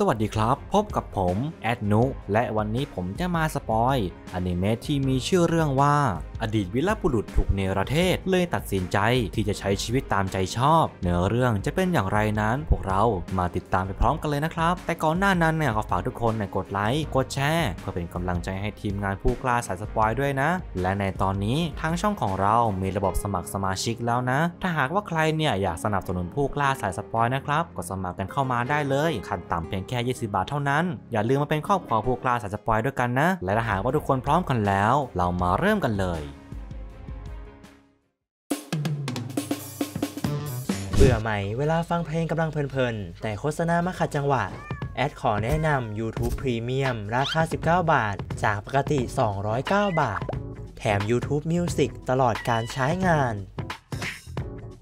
สวัสดีครับ พบกับผมแอดนุและวันนี้ผมจะมาสปอยอนิเมะที่มีชื่อเรื่องว่าอดีตวิลบุรุษถูกเนรเทศ เลยตัดสินใจที่จะใช้ชีวิตตามใจชอบเนื้อเรื่องจะเป็นอย่างไรนั้น พวกเรามาติดตามไปพร้อมกันเลยนะครับ แต่ก่อนหน้านั้นเนี่ยขอฝากทุกคนเนี่ยกดไลค์กดแชร์เพื่อเป็นกำลังใจให้ทีมงานผู้กล้าสายสปอยด้วยนะ และในตอนนี้ทางช่องของเรามีระบบสมัครสมาชิกแล้วนะ ถ้าหากว่าใครเนี่ยอยากสนับสนุนผู้กล้าสายสปอยนะครับก็สมัครกันเข้ามาได้เลยขั้นต่ำเพียงแค่ 20 บาทเท่านั้น อย่าลืมมาเป็นครอบครัวผู้กล้าสายสปอยด้วยกันนะ และถ้าหากว่าทุกคนพร้อมกันแล้ว เรามาเริ่มกันเลยเบื่อไหมเวลาฟังเพลงกำลังเพลินๆ แต่โฆษณามาขัดจังหวะ แอดขอแนะนำ YouTube Premium ราคา 19 บาท จากปกติ 209 บาท แถม YouTube Music ตลอดการใช้งาน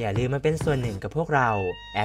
อย่าลืมมาเป็นส่วนหนึ่งกับพวกเรา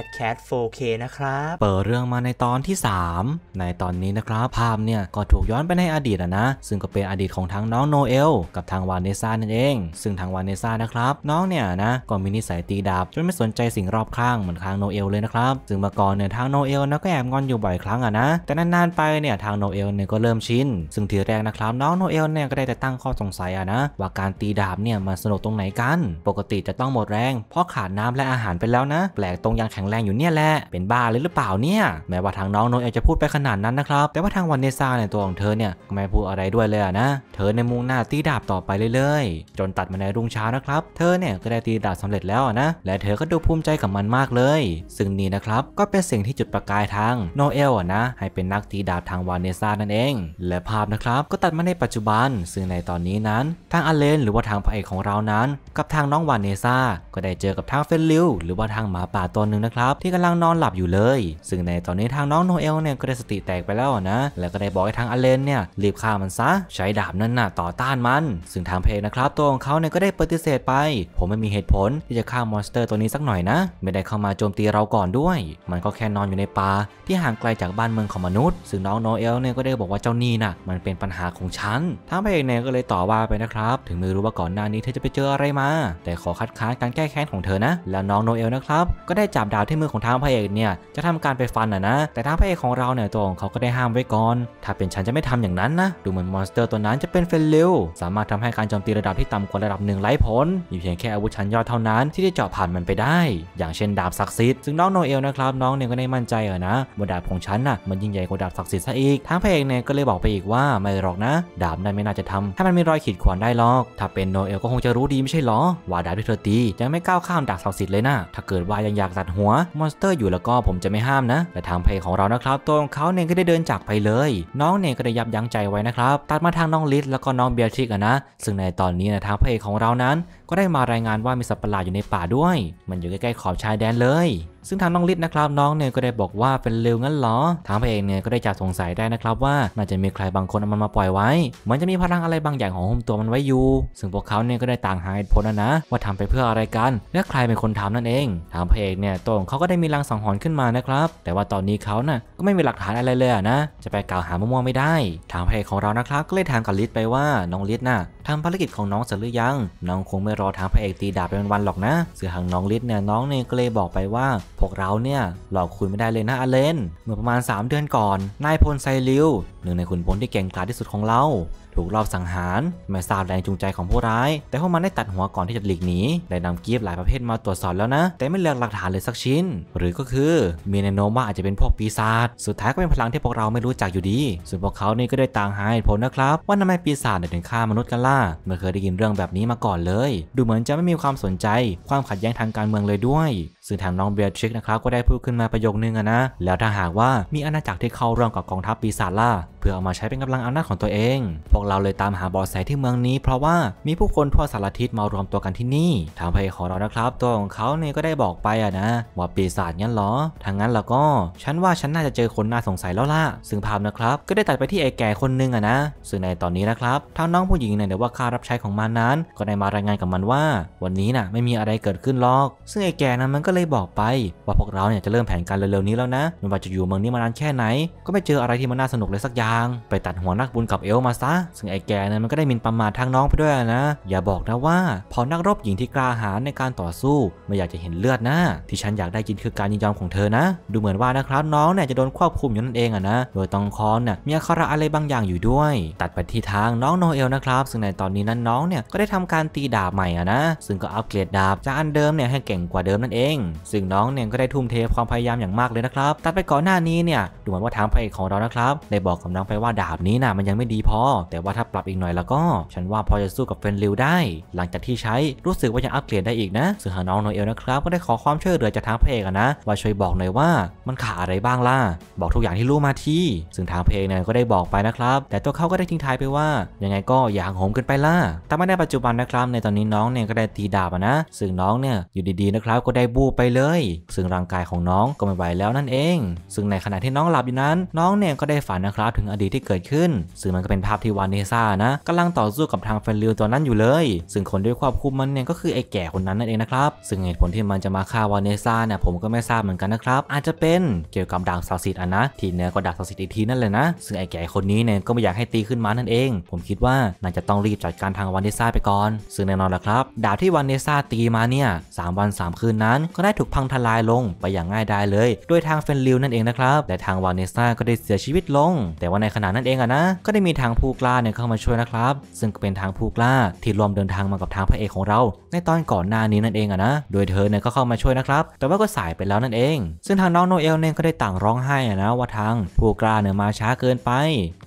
a d cat 4k นะครับเปิดเรื่องมาในตอนที่ 3 ในตอนนี้นะครับภาพเนี่ยก็ถูกย้อนไปในอดีตนะซึ่งก็เป็นอดีตของทั้งน้องโนเอลกับทางวานเนซ่านั่นเอง ซึ่งทางวานเนซ่านะครับน้องเนี่ยนะก็มีนิสัยตีดาบจนไม่สนใจสิ่งรอบข้างเหมือนทางโนเอลเลยนะครับ ซึ่งมาก่อนเนี่ยทางโนเอลนะก็แอบงอนอยู่บ่อยครั้งอะนะแต่นานๆไปเนี่ยทางโนเอลเนี่ยก็เริ่มชินซึ่งทีแรกนะครับน้องโนเอลเนี่ยก็ได้แต่ตั้งข้อสงสัยอะนะว่าการตีดาบเนี่ยมันสนุกตรงไหนกันปกติจะต้องหมดแรง เพราะขาดน้ำและอาหารไปแล้วนะ แปลกตรงยังแข็งแรงอยู่เนี่ยแหละ เป็นบ้าเลยหรือเปล่าเนี่ยแม้ว่าทางน้องโนเอลจะพูดไปขนาดนั้นนะครับแต่ว่าทางวันเนซ่าในตัวของเธอเนี่ยไม่พูดอะไรด้วยเลยนะ เธอในมุ่งหน้าตีดาบต่อไปเรื่อยๆ จนตัดมาในรุ่งเช้านะครับ เธอเนี่ยก็ได้ตีดาบสำเร็จแล้วนะ และเธอก็ดูภูมิใจกับมันมากเลย ซึ่งนี่นะครับก็เป็นสิ่งที่จุดประกายทางโนเอลนะให้เป็นนักตีดาบทางวานเนซ่านั่นเอง และภาพนะครับก็ตัดมาในปัจจุบัน ซึ่งในตอนนี้นั้นทางอเลนหรือว่าทางพระเอกของเรานั้นกับทางน้องวานเนซ่าก็ได้เจอกับทางเฟนลิวหรือว่าทางหมาป่าตัวหนึ่งนะครับ ที่กำลังนอนหลับอยู่เลย ซึ่งในตอนนี้ทางน้องโนเอลเนี่ยก็ได้สติแตกไปแล้วนะแล้วก็ได้บอกให้ทางอเลนเนี่ยรีบฆ่ามันซะ ใช้ดาบนั่นน่ะต่อต้านมัน ซึ่งทางเพลนะครับตัวของเขาเนี่ยก็ได้ปฏิเสธไป ผมไม่มีเหตุผลที่จะฆ่ามอนสเตอร์ตัวนี้สักหน่อยนะ ไม่ได้เข้ามาโจมตีเราก่อนด้วย มันก็แค่นอนอยู่ในป่าที่ห่างไกลจากบ้านเมืองของมนุษย์ ซึ่งน้องโนเอลเนี่ยก็ได้บอกว่าเจ้านี่น่ะมันเป็นปัญหาของฉันทางเพลเนี่ยก็เลยต่อว่าไปนะครับถึงไม่รู้ว่าก่อนหน้านี้เธอจะไปเจออะไรมา แต่ขอคัดค้านการแก้แค้นของเธอนะนะแล้วน้องโนเอล นะครับก็ได้จับดาบที่มือของทางพระเอกเนี่ย จะทำการไปฟันอ่ะนะ แต่ทางพระเอกของเราเนี่ยตัวของเขาก็ได้ห้ามไว้ก่อน ถ้าเป็นฉันจะไม่ทำอย่างนั้นนะ ดูเหมือนมอนสเตอร์ตัวนั้นจะเป็นเฟลลิวสามารถทำให้การโจมตีระดับที่ต่ากว่าระดับหนึ่งไร้ผลมีเพียงแค่อาวุธชั้นยอดเท่านั้น ที่จะเจาะผ่านมันไปได้อย่างเช่นดาบศักดิ์สิทธิ์ซึ่งน้องโนเอลนะครับน้องเนี่ยก็ได้มั่นใจอะนะว่าดาบของฉันน่ะมันยิ่งใหญ่กว่าดาบศักดิ์สิทธิ์ซะอีกทางพระเอกเนี่ยก็เลยบอกไปอีกว่าไม่หรอกนะ ดาบนั้นไม่น่าจะทำให้มันมีรอยขีดข่วนได้หรอก ถ้าเป็นโนเอลก็คงจะรู้ดีไม่ใช่หรอว่าดาบที่เธอตียังไม่ก้าวข้ามดาากศักสิทธิ์เลยนะ ถ้าเกิดว่ายังอยากตัดหัวมอนสเตอร์อยู่แล้วก็ผมจะไม่ห้ามนะ แต่ทางเพลของเรานะครับ ตัวของเขาเนี่ยก็ได้เดินจากไปเลย น้องเนี่ยก็ได้ยับยั้งใจไว้นะครับ ตัดมาทางน้องลิสแล้วก็น้องเบียร์ทิกนะ ซึ่งในตอนนี้นะทางเพลของเรานั้นก็ได้มารายงานว่ามีสัตว์ประหลาดอยู่ในป่าด้วย มันอยู่ใกล้ๆขอบชายแดนเลย ซึ่งทางน้องลิศนะครับ น้องเนี่ยก็ได้บอกว่าเป็นเลวงั้นหรอทางพระเอกเนี่ยก็ได้จับสงสัยได้นะครับว่าน่าจะมีใครบางคนเอามันมาปล่อยไว้ เหมือนจะมีพลังอะไรบางอย่างของหุ่มตัวมันไว้อยู่ ซึ่งพวกเขาเนี่ยก็ได้ต่างหาเหตุผลนะว่าทำไปเพื่ออะไรกัน และใครเป็นคนทำนั่นเองทางพระเอกเนี่ยตรงเขาก็ได้มีลังสังหรณ์ขึ้นมานะครับ แต่ว่าตอนนี้เขาน่ะก็ไม่มีหลักฐานอะไรเลยนะ จะไปกล่าวหามั่วๆไม่ได้ทางพระเอกของเรานะครับก็เลยถามกับลิศไปว่าน้องลิศน่ะทำภารกิจของน้องเสร็จหรือยังน้องคงไรอทางพระเอกตีดาบเป็นวันหรอกนะ เสือหางน้องลิศเนี่ยน้องเนี่ยก็เลยบอกไปว่า พวกเราเนี่ยหลอกคุณไม่ได้เลยนะอเลน เมื่อประมาณ 3 เดือนก่อนนายพลไซริว หนึ่งในขุนพลที่เก่งกาจที่สุดของเรา ถูกรอบสังหาร ไม่ทราบแรงจูงใจของผู้ร้าย แต่พวกมันได้ตัดหัวก่อนที่จะหลีกหนีได้นำกีบหลายประเภทมาตรวจสอบแล้วนะ แต่ไม่เหลือหลักฐานเลยสักชิ้น หรือก็คือมีแนโนมว่าอาจจะเป็นพวกปีศาจสุดท้ายก็เป็นพลังที่พวกเราไม่รู้จักอยู่ดีส่วนพวกเขานี่ก็ได้ต่างหายผลนะครับ ว่าทำไมปีศาจถึงฆ่ามนุษย์กันล่ะไม่เคยได้ยินเรื่องแบบนี้มาก่อนเลยดูเหมือนจะไม่มีความสนใจ ความขัดแย้งทางการเมืองเลยด้วยซึ่งทางน้องเบียทริกนะครับก็ได้พูดขึ้นมาประโยคนึงนะ แล้วถ้าหากว่ามีอาณาจักรที่เข้าร่วมกับกองทัพปีศาจล่าพื่อเอามาใช้เป็นกำลังอำนาจของตัวเอง พวกเราเลยตามหาบอสแสที่เมืองนี้ เพราะว่ามีผู้คนทั่วสารทิศมารวมตัวกันที่นี่ทางพระเอกของเรานะครับ ตัวของเขาเนี่ยก็ได้บอกไปอะนะว่าปีศาจงั้นหรอทางนั้นแล้วก็ฉันว่าฉันน่าจะเจอคนน่าสงสัยแล้วล่ะซึ่งภาพนะครับก็ได้ตัดไปที่ไอ้แก่คนนึงอะนะซึ่งในตอนนี้นะครับทางน้องผู้หญิงเนี่ยเดี๋ยวว่าค่ารับใช้ของมันนั้น ก็ได้มารายงานกับมันว่า วันนี้น่ะไม่มีอะไรเกิดขึ้นหรอก ซึ่งไอ้แก่นั้นมันก็เลยบอกไป ว่าพวกเราเนี่ยจะเริ่มแผนการเร็วๆนี้แล้วนะไม่ว่าจะอยู่เมืองนี้มานานแค่ไหนก็ไม่เจออะไรที่มันน่าสนุกเลยสักอย่าางไปตัดหัวนักบุญกับเอลมาซะซึ่งไอ้แกนั้นมันก็ได้มินประมาททางน้องไปด้วยนะ อย่าบอกนะว่า พอนักรบหญิงที่กล้าหาญในการต่อสู้ ไม่อยากจะเห็นเลือดนะ ที่ฉันอยากได้ยินคือการยินยอมของเธอนะ ดูเหมือนว่านะครับ น้องเนี่ยจะโดนควบคุมอยู่นั่นเองอะนะ โดยตองคอนน่ยมีอาคระอะไรบางอย่างอยู่ด้วย ตัดไปที่ทางน้องโนเอลนะครับ ซึ่งในตอนนี้นั้นน้องเนี่ยก็ได้ทำการตีดาบใหม่อะนะ ซึ่งก็อัปเกรดดาบจากอันเดิมเนี่ยให้เก่งกว่าเดิมนั่นเอง ซึ่งน้องเนี่ยก็ได้ทุ่มเทความพยายามอย่างมากเลยนะครับ ตัดไปก่อนหน้านี้เนี่ยดูเหมือนว่าทางพระเอกของเรานะครับ ได้บอกกับน้องไปว่าดาบนี้นะ่ะ มันยังไม่ดีพอ แต่ว่าถ้าปรับอีกหน่อยแล้วก็ ฉันว่าพอจะสู้กับเฟนริวได้ หลังจากที่ใช้รู้สึกว่ายังอัปเกรดได้อีกนะซึ่งหาน้องโนเอลนะครับ ก็ได้ขอความช่วยเหลือจากทางเพลงนะว่าช่วยบอกหน่อยว่า มันขาดอะไรบ้างล่ะบอกทุกอย่างที่รู้มาที่ซึ่งทางเพลงเนี่ยก็ได้บอกไปนะครับ แต่ตัวเขาก็ได้ทิ้งท้ายไปว่า ยังไงก็อย่าห่างโหมเกินไปล่ะแต่ไม่ได้ปัจจุบันนะครับในตอนนี้น้องเนี่ยก็ได้ตีดาบนะ ซึ่งน้องเนี่ยอยู่ดีๆนะครับก็ได้บูไปเลย ซึ่งร่างกายของน้องก็ไม่ไหวแล้วนั่นเอง ซึ่งในขณะที่น้องหลับอยู่นั้น น้องเนี่ยก็ได้ฝันนะครับถึงอดีตที่เกิดขึ้น ซึ่งมันก็เป็นภาพที่วานเนซ่านะกำลังต่อสู้กับทางเฟนริวตัวนั้นอยู่เลย ซึ่งคน้วยควบคุมมันเนี่ยก็คือ ไอ้แก่คนนั้นนั่นเองนะครับ ซึ่งเหตุผลที่มันจะมาฆ่าวานเนซ่าเนี่ยผมก็ไม่ทราบเหมือนกันนะครับ อาจจะเป็นเกี่ยวกับดาบสักดิสิทธ์อ่ะนะที่เนื้อก็่าดศักดาสิทธ์อีกทีนั่นแหละนะ ซึ่งไอ้แก่คนนี้เนี่ยก็ไม่อยากให้ตีขึ้นมานั่นเอง ผมคิดว่าน่าจะต้องรีบจัดการทางวานเนซ่าไปก่อนซึ่งแน่นอนละครับดาบที่วานเนซ่าตีมาเนี่ยสามวันสามคืนนั้น ก็ได้ถูกพังทลายลงไปอย่างง่ายดายเลยโดยทางเฟนริวนั่นเองนะครับแต่ทางวานเนซ่าก็ได้เสียชีวิตลงแต่ว่าในในขณะนั้นเองอะนะก็ได้มีทางผู้กล้าเนี่ยเข้ามาช่วยนะครับ ซึ่งก็เป็นทางผู้กล้าที่รวมเดินทางมากับทางพระเอกของเรา ในตอนก่อนหน้านี้นั่นเองอะนะโดยเธอเนี่ยก็เข้ามาช่วยนะครับ แต่ว่าก็สายไปแล้วนั่นเอง ซึ่งทางน้องโนเอลเนี่ยก็ได้ต่างร้องไห้อะนะว่าทางผู้กล้าเนี่ยมาช้าเกินไป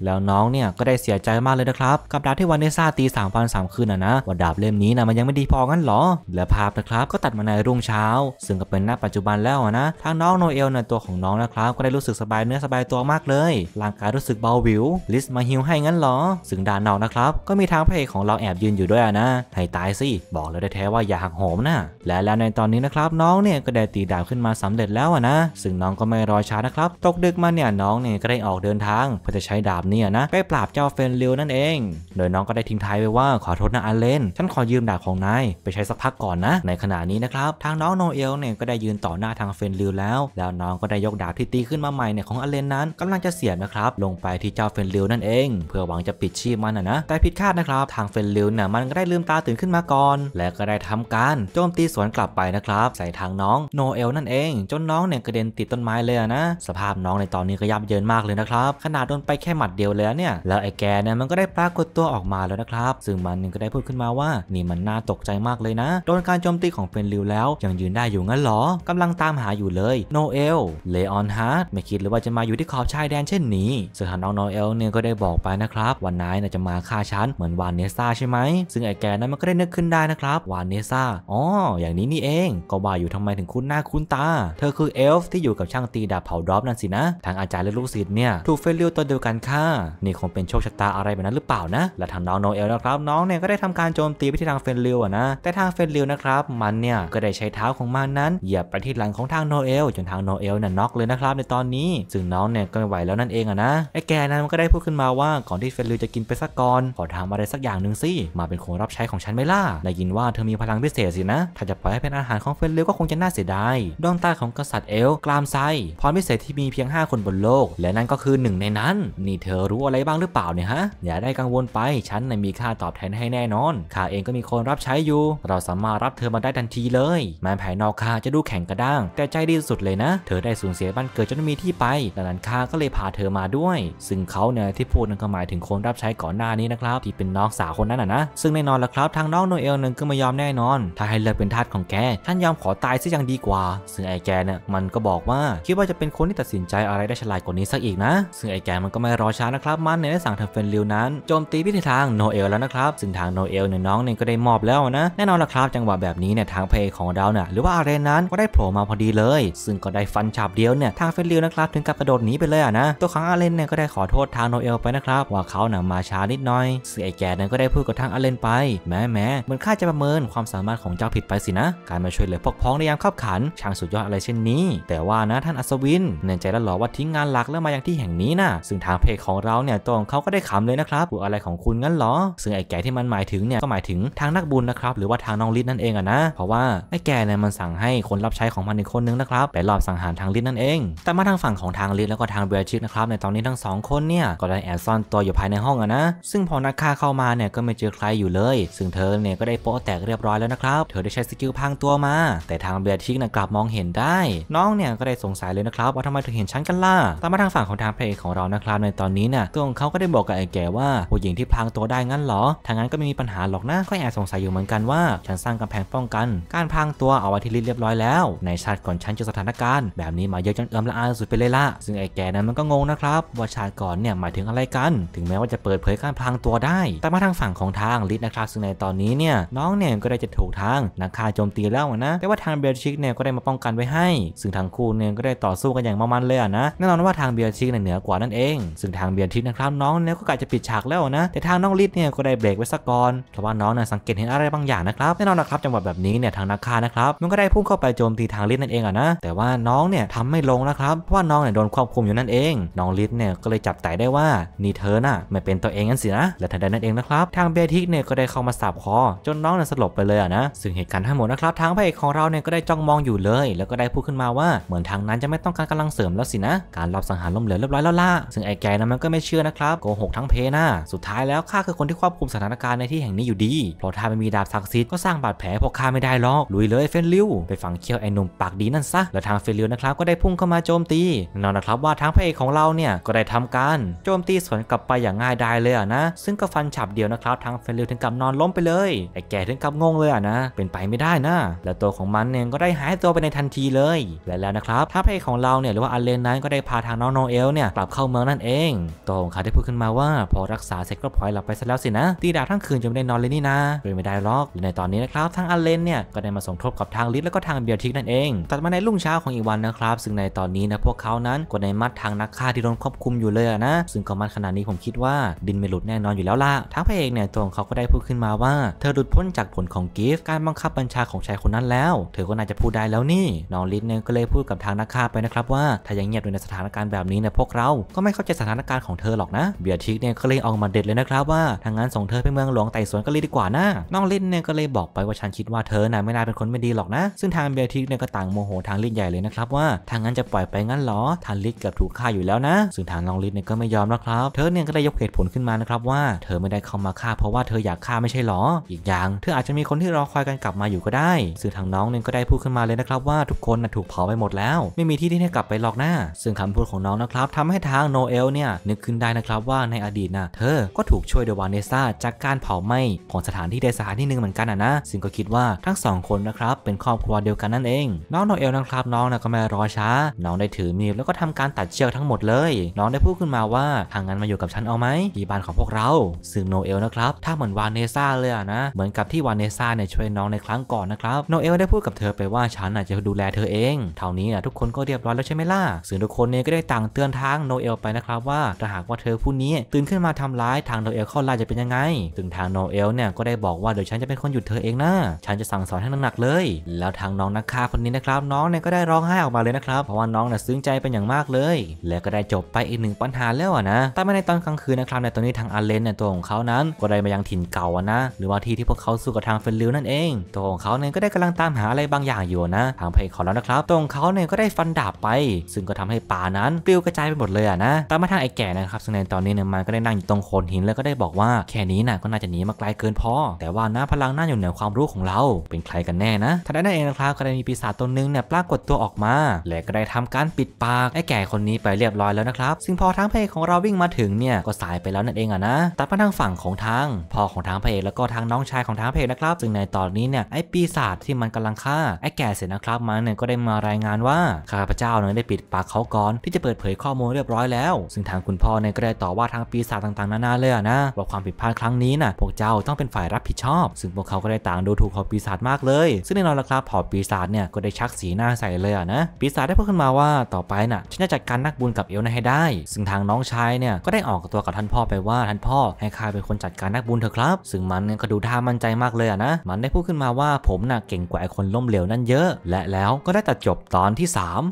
แล้วน้องเนี่ยก็ได้เสียใจมากเลยนะครับ กับดาบที่วันเนซ่าตีสามพันสามคืนอะนะว่าดาบเล่มนี้นะมันยังไม่ดีพองั้นหรอ และภาพนะครับก็ตัดมาในรุ่งเช้า ซึ่งก็เป็นหน้าปัจจุบันแล้วนะทางน้องโนเอลในตัวของน้องนะครับ ก็ได้รู้สึกสบายเนื้อสบายตัวมากเลยร่างกายรู้สึกเบาวิวลิสมาฮิวให้งั้นหรอ ซึ่งด่านเรานะครับก็มีทางพระเอกของเราแอบยืนอยู่ด้วยนะ ให้ตายสิ บอกเลยได้แท้ว่าอย่าหักโหมนะและแล้วในตอนนี้นะครับน้องเนี่ยก็ได้ตีดาบขึ้นมาสำเร็จแล้วนะซึ่งน้องก็ไม่รอช้านะครับ ตกดึกมาเนี่ยน้องเนี่ยก็ได้ออกเดินทาง เพื่อจะใช้ดาบเนี่ยนะไปปราบเจ้าเฟนเลียวนั่นเอง โดยน้องก็ได้ทิ้งท้ายไว้ว่าขอโทษนะอาเลนฉันขอยืมดาบของนายไปใช้สักพักก่อนนะในขณะนี้นะครับทางน้องโนเอลเนี่ยก็ได้ยืนต่อหน้าทางเฟนเลียวแล้ว แล้วน้องก็ได้ยกดาบที่ตีขึ้นมาใหม่เนี่ยของอาเลนนั้น กำลังจะเสียบนะครับลงไปที่เจ้าเฟนลิวนั่นเองเพื่อหวังจะปิดชีพมันนะแต่ผิดคาดนะครับทางเฟนลิวเนี่ยมันก็ได้ลืมตาตื่นขึ้นมาก่อน และก็ได้ทำการโจมตีสวนกลับไปนะครับ ใส่ทางน้องโนเอลนั่นเอง จนน้องเนี่ยกระเด็นติดต้นไม้เลยนะสภาพน้องในตอนนี้ก็ยับเยินมากเลยนะครับขนาดโดนไปแค่หมัดเดียวเลยเนี่ยแล้วไอ้แกเนี่ยมันก็ได้ปรากฏตัวออกมาแล้วนะครับซึ่งมันก็ได้พูดขึ้นมาว่านี่มันน่าตกใจมากเลยนะ โดนการโจมตีของเฟนลิวแล้วยังยืนได้อยู่งั้นหรอ กำลังตามหาอยู่เลยโนเอลเลออนฮาร์ดไม่คิดเลยว่าจะมาอยู่ที่ขอบชายแดนเช่นนี้สถานน้องโนเอลเนี่ยก็ได้บอกไปนะครับวัานายน่ะจะมาฆ่าฉันเหมือนวานเนซ่าใช่ไหมซึ่งไอ้แกนั้นมันก็ได้นึกขึ้นได้นะครับ วานเนซ่าอ๋ออย่างนี้นี่เองก็ว่าอยู่ทำไมถึงคุ้นหน้าคุ้นตา เธอคือเอลฟ์ที่อยู่กับช่างตีดาบเผาดรอปนั่นสินะ ทางอาจารย์และลูกศิษย์เนี่ยถูกเฟลลิวตัวเดียวกันฆ่านี่คงเป็นโชคชะตาอะไรแบบนั้นหรือเปล่านะ และทางน้องโนเอลนะครับน้องเนี่ยก็ได้ทำการโจมตีไปที่ทางเฟลลิวอะนะแต่ทางเฟลลิวนะครับมันเนี่ยก็ได้ใช้เท้าของมันนั้นเหยียบไปที่หลังของทางโนเอลจนทางโนเอลเนี่ยน็อกเลยนะครับในตอนนี้ซึ่งน้องเนี่ยก็ไม่ไหวแล้วนั่นเองอะนะไอ้แกนั้นมันก็ได้พูดขึ้นมาว่า ก่อนที่เฟนลือจะกินไปสักก่อนขอถามอะไรสักอย่างหนึ่งสิ มาเป็นคนรับใช้ของฉันไม่ล่ะได้ยินว่าเธอมีพลังพิเศษสินะ ถ้าจะปล่อยให้เป็นอาหารของเฟนลือก็คงจะน่าเสียดายดวงตาของกษัตริย์เอลกลามไซพรพิเศษที่มีเพียง 5 คนบนโลก และนั่นก็คือหนึ่งในนั้น นี่เธอรู้อะไรบ้างหรือเปล่าเนี่ยฮะอย่าได้กังวลไปฉันมีค่าตอบแทนให้แน่นอนข้าเองก็มีคนรับใช้อยู่เราสามารถรับเธอมาได้ทันทีเลย แม้ภายนอกข้าจะดูแข็งกระด้าง แต่ใจดีสุดเลยนะ เธอได้สูญเสียบ้านเกิดจนมีที่ไปดังนั้นข้าก็เลยพาเธอมาด้วยซึ่งเขาเนี่ยที่พูดนั่นก็หมายถึงคนรับใช้ก่อนหน้านี้นะครับที่เป็นน้องสาวคนนั้นอ่ะนะซึ่งแน่นอนละครับทางน้องโนเอลหนึ่งก็ไม่ยอมแน่นอน ถ้าให้เลือกเป็นทาสของแกฉันยอมขอตายซะยังดีกว่า ซึ่งไอ้แกเนี่ยมันก็บอกว่าคิดว่าจะเป็นคนที่ตัดสินใจอะไรได้ฉลาดกว่านี้สักอีกนะ ซึ่งไอ้แกมันก็ไม่รอช้านะครับมันเนี่ยได้สั่งทางเฟนลิวนั้นโจมตีพิธีทางโนเอลแล้วนะครับซึ่งทางโนเอลเนี่ยน้องเนี่ยก็ได้มอบแล้วนะ แน่นอนละครับ จังหวะแบบนี้เนี่ยทางเพลของเราเนี่ยหรือว่าอะไรนั้นก็ได้โผล่มาพอดีเลยซึ่งก็ได้ฟันฉาบเดียวเนี่ยทางเฟนลิวนะครับถึงกับกระโดดหนีไปเลยนะตัวของอาเรนเนี่ยก็ได้ขอโทษทาง โนเอล ไปนะครับ ว่าเขาหนะมาช้านิดหน่อย ซึ่งไอ้แก่นั้นก็ได้พูดกับทางอเลนไปแม้แม้เหมือนข้าจะประเมินความสามารถของเจ้าผิดไปสินะ การมาช่วยเหลือพวกพ้องในยามขับขันช่างสุดยอด อะไรเช่นนี้ แต่ว่านะท่านอัศวินเนืใจแล้วหรอว่าทิ้งงานหลักแล้วมาอย่างที่แห่งนี้นะซึ่งทางเพจของเราเนี่ยตรองเขาก็ได้ขำเลยนะครับวูอะไรของคุณงั้นหรอซึ่งไอ้แก่ที่มันหมายถึงเนี่ยก็หมายถึงทางนักบุญนะครับหรือว่าทางน้องลิศนั่นเองอะนะ เพราะว่าไอ้แก่เนี่ยมันสั่งให้คนรับใช้ของมันอีกคนนึงนะครับไปรอบสังหารทางลิศนั่นเอง แต่มาทางฝั่งของทางลิศแล้วก็ทางเบลชิกนะครับในตอนนี้ทั้งสอง2คนเนี่ยก็ได้แอบซ่อนตัวอยู่ภายในห้องอะนะ ซึ่งพอนักฆ่าเข้ามาเนี่ยก็ไม่เจอใครอยู่เลย ซึ่งเธอเนี่ยก็ได้โป๊ะแตกเรียบร้อยแล้วนะครับเธอได้ใช้สกิลพังตัวมาแต่ทางเบียร์ทิกนะกลับมองเห็นได้ น้องเนี่ยก็ได้สงสัยเลยนะครับว่าทำไมถึงเห็นฉันกันล่ะตามมาทางฝั่งของทางพระเอของเรานะครับในตอนนี้เนี่ยตัวของเขาก็ได้บอกกับไอ้แก่ว่าผู้หญิงที่พังตัวได้งั้นเหรอทางนั้นก็ไม่มีปัญหาหรอกนะก็แอบสงสัยอยู่เหมือนกันว่า ฉันสร้างกำแพงป้องกันการพังตัวเอาไว้ที่ลิเรียบร้อยแล้วในชาติก่อนฉันเจอสถานการณ์แบบนี้มาเยอะจนเอื้อมละอาสุดไปเลยล่ะซึ่งไอ้แก่นั้นมันก็งงนะครับว่าฉันก่อนเนี่ยหมายถึงอะไรกัน ถึงแม้ว่าจะเปิดเผยการพลางตัวได้ แต่มาทางฝั่งของทางลิศนะครับซึ่งในตอนนี้เนี่ยน้องเนี่ยก็ได้จะถูกทางนักฆ่าโจมตีแล้วนะแต่ว่าทางเบลชิกเนี่ยก็ได้มาป้องกันไว้ให้ซึ่งทางคู่เนี่ยก็ได้ต่อสู้กันอย่างมนมันเลยนะแน่นอนว่าทางเบลชิกเหนือกว่านั่นเองซึ่งทางเบลชิกนะครับ น้องเนี่ยก็กะจะปิดฉากแล้วนะแต่ทางน้องลิศเนี่ยก็ได้เบรกไว้สักก่อนเพราะว่าน้องน่ะสังเกตเห็นอะไรบางอย่างนะครับแน่นอนนะครับจังหวะแบบนี้เนี่ยทางนักฆ่านะครับมันก็ได้พุ่งเข้าไปโจมตีทางลิทนั่นเองอะนะแต่ว่าน้องเนี่ยทำไม่ลงนะครับเพราะว่าน้องเนี่ยโดนควบคุมอยู่นั่นเอง น้องลิทเนี่ยก็ก็เลยจับไต่ได้ว่านี่เธอน่ะไม่เป็นตัวเองงั้นสินะและทันใดนั้นเองนะครับ ทางเบทิกเนี่ยก็ได้เข้ามาสาบคอจนน้องนั้นสลบไปเลยนะซึ่งเหตุการณ์ทั้งหมดนะครับทางพระเอกของเราเนี่ยก็ได้จ้องมองอยู่เลย แล้วก็ได้พูดขึ้นมาว่าเหมือนทางนั้นจะไม่ต้องการกำลังเสริมแล้วสินะ การรับสังหารล้มเหลวเรียบร้อยแล้วล่ะซึ่งไอ้แกนั้นมันก็ไม่เชื่อนะครับโกหกทั้งเพน่ะสุดท้ายแล้วข้าคือคนที่ควบคุมสถานการณ์ในที่แห่งนี้อยู่ดีเพราะถ้าไม่มีดาบศักดิ์สิทธิ์ก็สร้างบาดแผลพวกข้าไม่ได้หรอกลุยเลยเฟนลิวไปฝังเคี้ยวไอ้หนุ่มปากดีนั่นซะแล้วทางเฟนลิวนะครับก็ได้พุ่งเข้ามาโจมตีแน่นอนนะครับว่าทางพระเอกของเราเนี่ยก็ได้ททำการโจมตีสวนกลับไปอย่างง่ายดายเลยอ่ะนะ ซึ่งก็ฟันฉับเดียวนะครับทางเฟรลิวถึงกับนอนล้มไปเลยไอ้แก่ถึงกับงงเลยอ่ะนะ เป็นไปไม่ได้นะ แล้วตัวของมันเองก็ได้หายตัวไปในทันทีเลย และแล้วนะครับท้าเพของเราเนี่ยหรือว่าอันเลนนั้นก็ได้พาทางน้องโนเอลเนี่ยกลับเข้าเมืองนั่นเอง ตัวของเขาได้พูดขึ้นมาว่าพอรักษาเสร็จก็พลอยหลับไปซะแล้วสินะตีดาทั้งคืนจะไม่ได้นอนเลยนี่นะเป็นไม่ได้หรอกในตอนนี้นะครับทางอันเลนเนี่ยก็ได้มาส่งทบกับทางลิสแล้วก็ทางเบียร์ทิกนั่นเองตัดมาในรุ่งเช้าของอีกวันนะครับ ซึ่งในตอนนี้นะพวกเขานั้นก็ได้มัดทางนักฆ่าที่โดนควบคุมอยูู่่เลยนะซึ่งวามันขนาดนี้ผมคิดว่าดินไม่หลุดแน่นอนอยู่แล้วล่ะทั้งพระเอกเนี่ยตัวของเขาก็ได้พูดขึ้นมาว่า เธอหลุดพ้นจากผลของกิฟต์การบังคับบัญชาของชายคนนั้นแล้ว เธอก็น่าจะพูดได้แล้วนี่ น้องลิศเนี่ยก็เลยพูดกับทางนักฆ่าไปนะครับว่าถ้ายังเงียบอยู่ในสถานการณ์แบบนี้เนี่ยพวกเราก็ไม่เข้าใจสถานการณ์ของเธอหรอกนะ เบียร์ทิกเนี่ยก็เลยออกมาเด็ดเลยนะครับว่าทางนั้นส่งเธอไปเมืองหลวงไต่สวนก็เลยดีกว่านะน้องลิศเนี่ยก็เลยบอกไปว่าฉันคิดว่าเธอน่ะไม่น่าเป็นคนไม่ดีหรอกนะซึ่งทางเบียร์ทิกเนี่ยก็ต่างโมโหทางลิศใหญ่เลยนะครับว่าทางงั้นจะปล่อยไปงั้นหรอทางลิศเกือบถูกฆ่าอยู่แล้วนะซึ่งทางน้ององลิศเนี่ยก็ไม่ยอมนะครับเธอเนี่ยก็ได้ยกเหตุผลขึ้นมานะครับว่าเธอไม่ได้เข้ามาฆ่าเพราะว่าเธออยากฆ่าไม่ใช่หรออีกอย่าง เธออาจจะมีคนที่รอคอยกันกลับมาอยู่ก็ได้ซึ่งทางน้องเนี่ยก็ได้พูดขึ้นมาเลยนะครับ ว่าทุกคนน่ะถูกเผาไปหมดแล้ว ไม่มีที่ที่ให้กลับไปหรอกหน้า ซึ่งคำพูดของน้องนะครับทำให้ทางโนเอลเนี่ยนึกขึ้นได้นะครับว่าในอดีตน่ะเธอก็ถูกช่วยโดยวานเนซ่าจากการเผาไหม้ของสถานที่ใดสถานที่หนึ่งเหมือนกันนะนะซึ่งก็คิดว่าทั้งสองคนนะครับเป็นครอบครัวเดียวกันนั่นเอง น้องโนเอลนะครับน้องนะก็ไม่รอช้าน้องได้ถือมีดแล้วก็ทำการตัดเชือกทั้งหมดเลยน้องได้พพูดขึ้นมาว่าทางนั้นมาอยู่กับฉันเอาไหมที่บ้านของพวกเราซึ่งโนเอลนะครับถ้าเหมือนวานเนซ่าเลยนะเหมือนกับที่วานเนซ่าเนี่ยช่วยน้องในครั้งก่อนนะครับโนเอลได้พูดกับเธอไปว่าฉันอาจจะดูแลเธอเองเท่านี้นะทุกคนก็เรียบร้อยแล้วใช่ไหมล่ะซึ่งทุกคนเนี่ยก็ได้ต่างเตือนทางโนเอลไปนะครับว่าถ้าหากว่าเธอผู้นี้ตื่นขึ้นมาทำร้ายทางโนเอลข้อล่าจะเป็นยังไงถึงทางโนเอลเนี่ยก็ได้บอกว่าเดี๋ยวฉันจะเป็นคนหยุดเธอเองนะฉันจะสั่งสอนให้หนักๆเลย แล้วทางน้องนักฆ่าคนนี้นะครับ น้องเนี่ยก็ได้ร้องไห้ออกมาเลยนะครับเพราะว่าน้องน่ยซึ้งใจเป็นอย่างมากเลย และก็ได้จบไปอีกหนึ่งปัญหาแล้วอะนะแต่มาในตอนกลางคืนนะครับในตอนนี้ทางอาเลนเนี่ยตัวของเขานั้น ก็ได้มายังถิ่นเก่าอะนะ หรือว่าที่ที่พวกเขาสู้กับทางเฟนลิวนั่นเอง ตัวของเขาเนี่ยก็ได้กำลังตามหาอะไรบางอย่างอยู่นะ ทางเพลขอแล้วนะครับตัวของเขาเนี่ยก็ได้ฟันดาบไป ซึ่งก็ทำให้ป่านั้นปลิวกระจายไปหมดเลยอะนะแต่มาทางไอ้แก่นะครับ ซึ่งในตอนนี้เนี่ยมันก็ได้นั่งอยู่ตรงโคนหินแล้วก็ได้บอกว่าแค่นี้น่ะก็น่าจะหนีมาไกลเกินพอ แต่ว่าน้าพลังน่าอยู่เหนือความรู้ของเรา เป็นใครกันแน่นะ ทันใดนั้นเองนะครับ ก็ได้มีปีศาจตหนึงเนี่ยปรากฏตัวออกมาและก็ได้ทำการปิดปากไอ้แก่คนนี้ไปเรียบร้อยแล้วนะครับซึ่งพอพอทางพระเอกของเราวิ่งมาถึงเนี่ยก็สายไปแล้วนั่นเองอะนะตัดมาทางฝั่งของทางพ่อของทางพระเอก แล้วก็ทางน้องชายของทางพระเอกนะครับ ซึ่งในตอนนี้เนี่ยไอ้ปีศาจที่มันกำลังฆ่าไอ้แก่เสร็จนะครับมันเนี่ยก็ได้มารายงานว่าข้าพเจ้าเนี่ยได้ปิดปากเขาก่อน ที่จะเปิดเผยข้อมูลเรียบร้อยแล้ว ซึ่งทางคุณพ่อเนี่ยก็ได้ต่อว่าทางปีศาจต่างๆนานาเลยนะว่าความผิดพลาดครั้งนี้น่ะพวกเจ้าต้องเป็นฝ่ายรับผิดชอบ ซึ่งพวกเขาก็ได้ต่างดูถูกพอปีศาจมากเลย ซึ่งแน่นอนละครับพอปีศาจเนี่ยก็ได้ชักสีหน้าใส่เลยนะปีศาจได้พูดขึ้นมาว่าต่อไปน่ะฉันจะจัดการนักบุญกับเอลนะให้ได้ซึึ่งทางน้องชายเนี่ย ก็ได้ออกตัวกับท่านพ่อไปว่า ท่านพ่อให้ข้าเป็นคนจัดการนักบุญเถอะครับ ซึ่งมันก็ดูท่ามั่นใจมากเลยอะนะ มันได้พูดขึ้นมาว่าผมน่ะเก่งกว่าไอ้คนล้มเหลวนั่นเยอะ และแล้วก็ได้ตัดจบตอนที่ 3